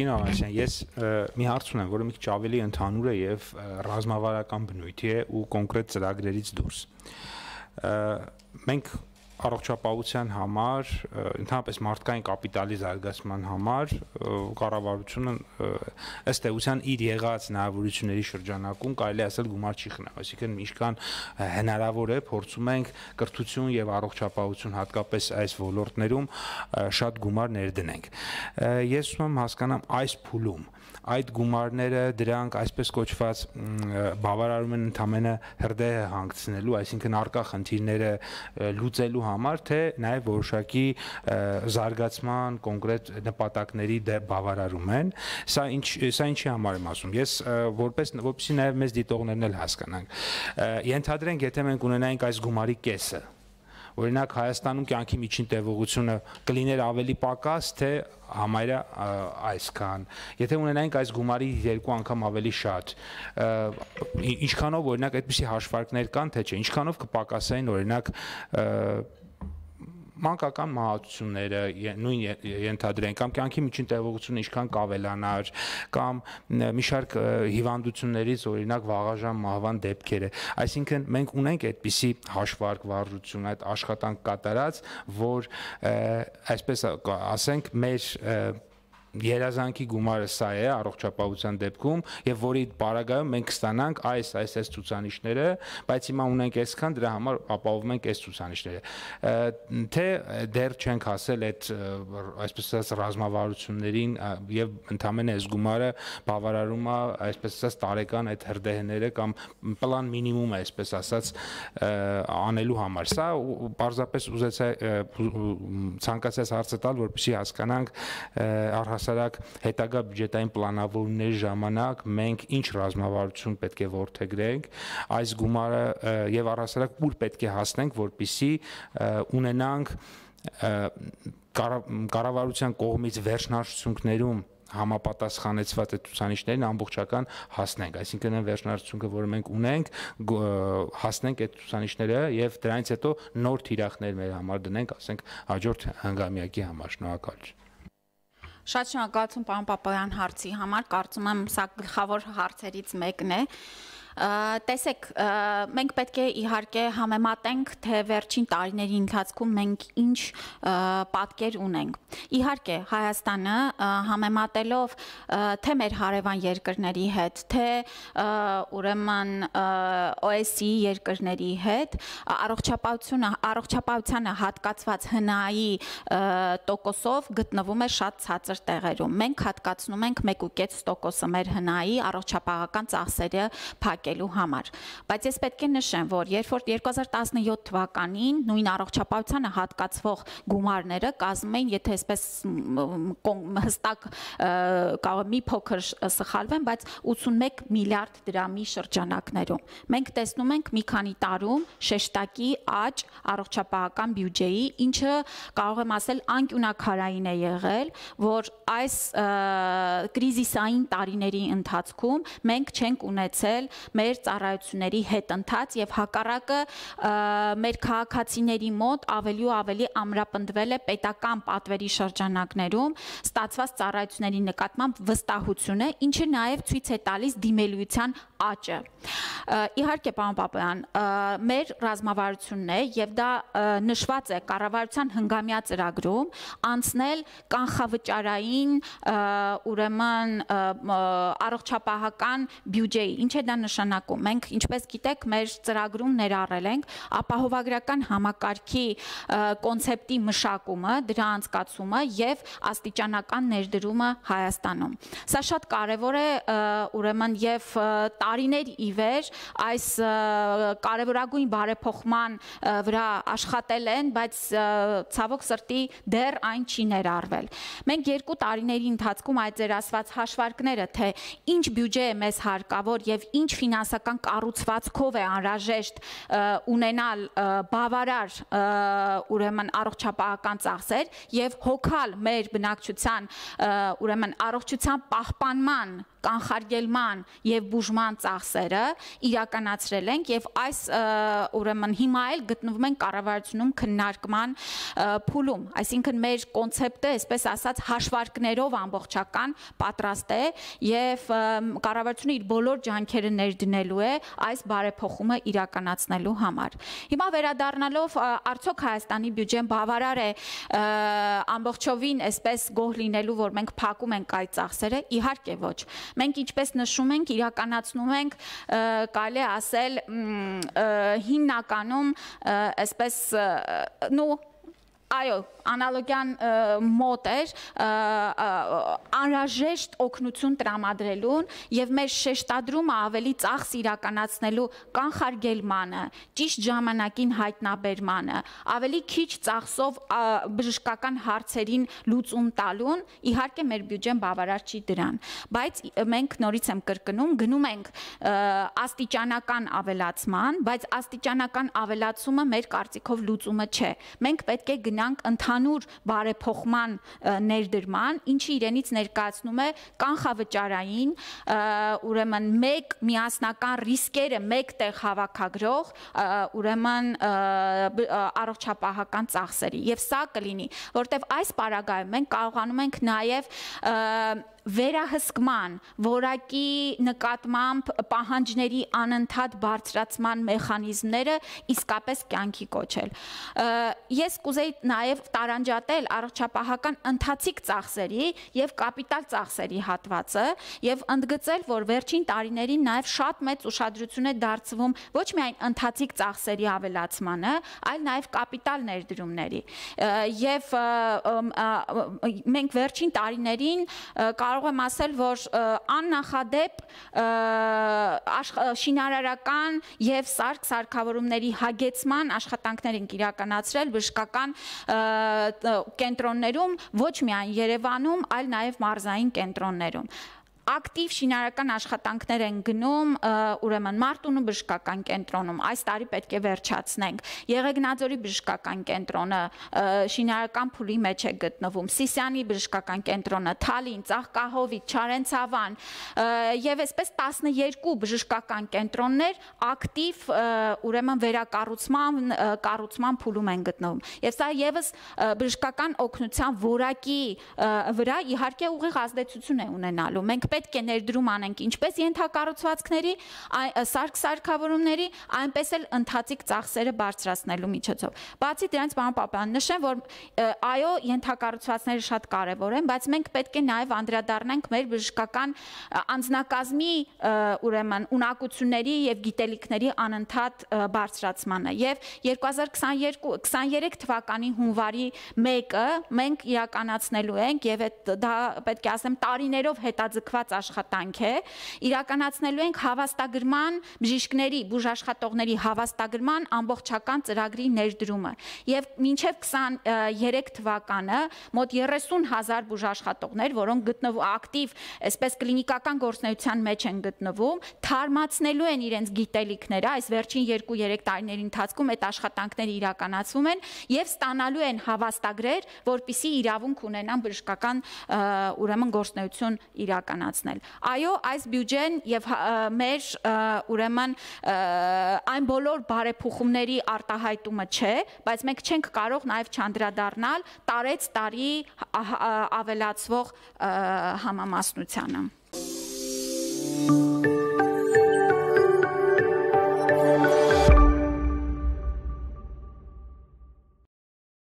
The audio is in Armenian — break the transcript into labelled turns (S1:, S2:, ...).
S1: Տիկին Ավանեսյան, ես մի հարց ունեմ, որը մի քիչ ավելի ընդհանուր է եւ ռազմավարական բնույթի է ու կոնկրետ ծրագրերից դուրս։ Մենք առողջապահության համար, ընդհանրապես մարդկային կապիտալի զարգացման համար կառավարությունը ըստ էության իր եղած հնարավորությունների շրջանակում կարելի ասել գումար չի խնա, այսինքն ինչքան հնարավոր է փորձում ենք կրթություն եւ առողջապահություն հատկապես այս ոլորտներում շատ գումար ներդնենք։ Ես ուզում եմ հասկանամ այս փուլում այդ գումարները դրանք այսպես կոչված բավարարում են ընդամենը հրդեհը հանգցնելու, այսինքն արկա խնդիրները լուծելու համար, թե նաև որոշակի զարգացման կոնկրետ նպատակների դե բավարարում են։ Սա ինչ սա ինչի համար եմ ասում։ Ես որպես որպեսի նաև մեզ դիտողներն էլ հասկանանք։ Ենթադրենք, եթե մենք ունենայինք այս գումարի կեսը, օրինակ Հայաստանում կյանքի միջին տևողությունը կլիներ ավելի պակաս, թե համայրը այսքան։ Եթե ունենայինք այս գումարի երկու անգամ ավելի շատ, ինչքանով օրինակ այդպիսի հաշվարկներ կան, թե չէ, ինչքանով կպակասային օրինակ մանկական մահացությունները նույն ենթադրեն կամ կյանքի միջին տևողությունը ինչքան կավելանար կամ մի շարք հիվանդություններից օրինակ վաղաժամ մահվան դեպքերը այսինքն մենք ունենք այդպիսի հաշվարկ վարժություն այդ աշխատանք կատարած որ այսպես ասենք մեր երազանքի գումարը սա է առողջապահության դեպքում եւ որի բարագայում մենք կստանանք այս այս այս ցուցանիշները, բայց հիմա ունենք այսքան դրա համար ապահովում ենք այս ցուցանիշները։ Թե դեռ չենք հասել այդ այսպես ասած ռազմավարություններին եւ ընդամենը այս գումարը բավարարում է այսպես ասած տարեկան այդ հրդեհները կամ պլան մինիմումը այսպես ասած անելու համար։ Սա պարզապես ուզեցա ցանկացած հարցը տալ, որպեսզի հասկանանք առհասարակ առհասարակ հետագա բյուջետային պլանավորումների ժամանակ մենք ինչ ռազմավարություն պետք է ողջագրենք, այս գումարը եւ առհասարակ ուր պետք է հասնենք, որպիսի ունենանք կառավարության կողմից վերջնարժություններում համապատասխանեցված այդ ցուցանիշներին ամբողջական հասնենք, այսինքն այն վերջնարարությունը, որ մենք ունենք, հասնենք այդ ցուցանիշները եւ դրանից հետո նոր թիրախներ մեր համար դնենք, ասենք հաջորդ հանգամյակի համար շնորհակալություն։
S2: Շատ շնորհակալություն պարոն Պապայան հարցի համար, կարծում եմ սա գլխավոր հարցերից մեկն է։ Ա, Տեսեք, մենք պետք է իհարկե համեմատենք, թե վերջին տարիների ընթացքում մենք ինչ պատկեր ունենք։ Իհարկե, Հայաստանը համեմատելով թե մեր հարևան երկրների հետ, թե ուրեմն OSCE երկրների հետ, առողջապահությունը, առողջապահությանը հատկացված ՀՆԱ-ի տոկոսով գտնվում է շատ ցածր տեղերում։ Մենք հատկացնում ենք 1.5%-ը մեր ՀՆԱ-ի առողջապահական ծախսերը փակ փակելու համար։ Բայց ես պետք է նշեմ, որ երբ որ 2017 թվականին նույն առողջապահությանը հատկացվող գումարները կազմում էին, եթե այսպես հստակ կարող մի փոքր սխալվեմ, բայց 81 միլիարդ դրամի շրջանակներում։ Մենք տեսնում ենք մի քանի տարում շեշտակի աճ առողջապահական բյուջեի, ինչը կարող եմ ասել անկյունակարային է եղել, որ այս կրիզիսային տարիների ընթացքում մենք չենք ունեցել մեր ծառայությունների հետ ընթաց եւ հակառակը մեր քաղաքացիների մոտ ավելի ու ավելի ամրապնդվել է պետական պատվերի շրջանակներում ստացված ծառայությունների նկատմամբ վստահությունը, ինչը նաեւ ցույց է տալիս դիմելիության աճը։ Իհարկե, պարոն Պապյան, մեր ռազմավարությունն է եւ դա նշված է կառավարության հնգամյա ծրագրում անցնել կանխավճարային ուրեմն առողջապահական բյուջեի։ Ինչ է դա նշանակում նշանակում։ Մենք, ինչպես գիտեք, մեր ծրագրում ներառել ենք ապահովագրական համակարգի կոնցեպտի մշակումը, դրա անցկացումը եւ աստիճանական ներդրումը Հայաստանում։ Սա շատ կարեւոր է ուրեմն եւ տարիներ ի վեր այս կարևորագույն բարեփոխման վրա աշխատել են, բայց ցավոք սրտի դեռ այն չի ներառվել։ Մենք երկու տարիների ընթացքում այդ ձեր ասված հաշվարկները, թե ինչ բյուջե է մեզ հարկավոր եւ ինչ ֆինանսական կառուցվածքով է անհրաժեշտ ունենալ բավարար ուրեմն առողջապահական ծախսեր եւ հոգալ մեր բնակչության ուրեմն առողջության պահպանման կանխարգելման եւ բուժման ծախսերը իրականացրել ենք եւ այս ուրեմն հիմա էլ գտնվում են կառավարությունում քննարկման փուլում այսինքն մեր կոնցեպտը այսպես ասած հաշվարկներով ամբողջական պատրաստ է եւ կառավարությունը իր բոլոր ջանքերը ներդնելու է այս բարեփոխումը իրականացնելու համար հիմա վերադառնալով արդյոք Հայաստանի բյուջեն բավարար է ամբողջովին այսպես գոհ լինելու որ մենք փակում ենք այդ ծախսերը իհարկե ոչ Մենք ինչպես նշում ենք, իրականացնում ենք, կարելի ասել հիմնականում այսպես նո այո անալոգյան մոտ էր անհրաժեշտ օգնություն տրամադրելուն եւ մեր շեշտադրումը ավելի ծախս իրականացնելու կանխարգելմանը, ճիշտ ժամանակին հայտնաբերմանը, ավելի քիչ ծախսով բժշկական հարցերին լուծում տալուն, իհարկե մեր բյուջեն բավարար չի դրան, բայց մենք նորից եմ կրկնում, գնում ենք աստիճանական ավելացման, բայց աստիճանական ավելացումը մեր կարծիքով լուծումը չէ։ Մենք պետք է գնանք ընդհանուր ընդհանուր բարեփոխման ներդրման, ինչը իրենից ներկայացնում է կանխավճարային, ուրեմն մեկ միասնական ռիսկերը մեկտեղ հավաքագրող, ուրեմն առողջապահական ծախսերի։ Եվ սա կլինի, որտեվ այս պարագայում մենք կարողանում ենք նաև վերահսկման, որակի նկատմամբ պահանջների անընդհատ բարձրացման մեխանիզմները իսկապես կյանքի կոչել։ Ես կուզեի նաև տարանջատել առողջապահական ընթացիկ ծախսերի եւ կապիտալ ծախսերի հատվածը եւ ընդգծել, որ վերջին տարիներին նաև շատ մեծ ուշադրություն է դարձվում ոչ միայն ընթացիկ ծախսերի ավելացմանը, այլ նաև կապիտալ ներդրումների։ Եվ մենք վերջին տարիներին կա կարող եմ ասել, որ աննախադեպ շինարարական եւ սարք սարքավորումների հագեցման աշխատանքներ են իրականացրել բժշկական կենտրոններում ոչ միայն Երևանում, այլ նաեւ մարզային կենտրոններում ակտիվ շինարական աշխատանքներ են գնում, ուրեմն Մարտունու բժշկական կենտրոնում։ Այս տարի պետք է վերջացնենք։ Եղեգնաձորի բժշկական կենտրոնը շինարական փուլի մեջ է գտնվում։ Սիսյանի բժշկական կենտրոնը, Թալին, Ծաղկահովի, Չարենցավան եւ այսպես 12 բժշկական կենտրոններ ակտիվ ուրեմն վերակառուցման կառուցման փուլում են գտնվում։ Եվ սա եւս բժշկական օգնության որակի վրա իհարկե ուղիղ ազդեցություն է ունենալու։ Մենք պետք պետք է ներդրում անենք ինչպես ենթակառուցվածքների, սարք սարքավորումների, այնպես էլ ընթացիկ ծախսերը բարձրացնելու միջոցով։ Բացի դրանից պարոն Պապյան նշեմ, որ այո, ենթակառուցվածքները շատ կարևոր են, բայց մենք պետք է նաև անդրադառնանք մեր բժշկական անձնակազմի ուրեմն ունակությունների եւ գիտելիքների անընդհատ բարձրացմանը եւ 2022 23 թվականի հունվարի 1-ը մենք իրականացնելու ենք եւ այդ դա պետք է ասեմ տարիներով հետաձգված ծավալված աշխատանք է։ Իրականացնելու ենք հավաստագրման բժիշկների, բուժաշխատողների հավաստագրման ամբողջական ծրագրի ներդրումը եւ մինչեւ 23 թվականը մոտ 30000 բուժաշխատողներ, որոնք գտնվող ակտիվ, այսպես կլինիկական գործնեության մեջ են գտնվում, թարմացնելու են իրենց գիտելիքները, այս վերջին 2-3 տարիների ընթացքում այդ աշխատանքները իրականացվում են եւ ստանալու են հավաստագրեր, որտիսի իրավունք ունենան բժշկական ուրեմն գործնեություն իրականացնել իրականացնել։ Այո, այս բյուջեն եւ մեր ուրեմն այն բոլոր բարեփոխումների արտահայտումը չէ, բայց մենք չենք կարող նաեւ չանդրադառնալ տարեց տարի ավելացվող համամասնությանը։